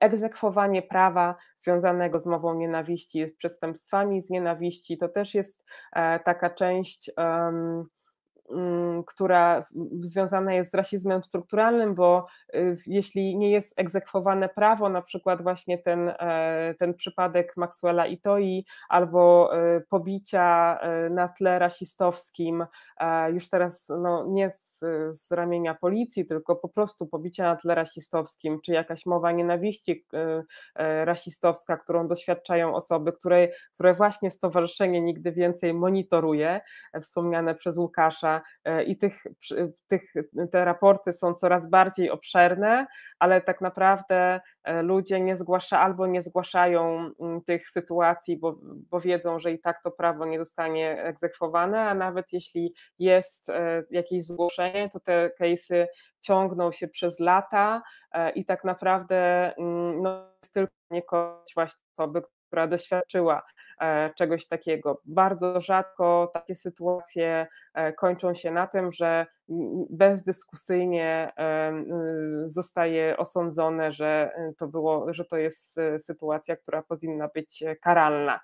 egzekwowanie prawa związanego z mową nienawiści, z przestępstwami z nienawiści, to też jest e, taka część. Um, która związana jest z rasizmem strukturalnym, bo y, jeśli nie jest egzekwowane prawo, na przykład właśnie ten, e, ten przypadek Maxwella Itoi albo e, pobicia e, na tle rasistowskim, już teraz no, nie z, z ramienia policji, tylko po prostu pobicia na tle rasistowskim, czy jakaś mowa nienawiści rasistowska, którą doświadczają osoby, które, które właśnie stowarzyszenie nigdy więcej monitoruje, wspomniane przez Łukasza i tych, tych, te raporty są coraz bardziej obszerne, ale tak naprawdę e, ludzie nie zgłaszają albo nie zgłaszają mm, tych sytuacji, bo, bo wiedzą, że i tak to prawo nie zostanie egzekwowane, a nawet jeśli jest e, jakieś zgłoszenie, to te case'y ciągną się przez lata e, i tak naprawdę mm, no, jest tylko niekoniecznie właśnie osoby, która doświadczyła e, czegoś takiego. Bardzo rzadko takie sytuacje e, kończą się na tym, że bezdyskusyjnie e, zostaje osądzone, że to, było, że to jest sytuacja, która powinna być karalna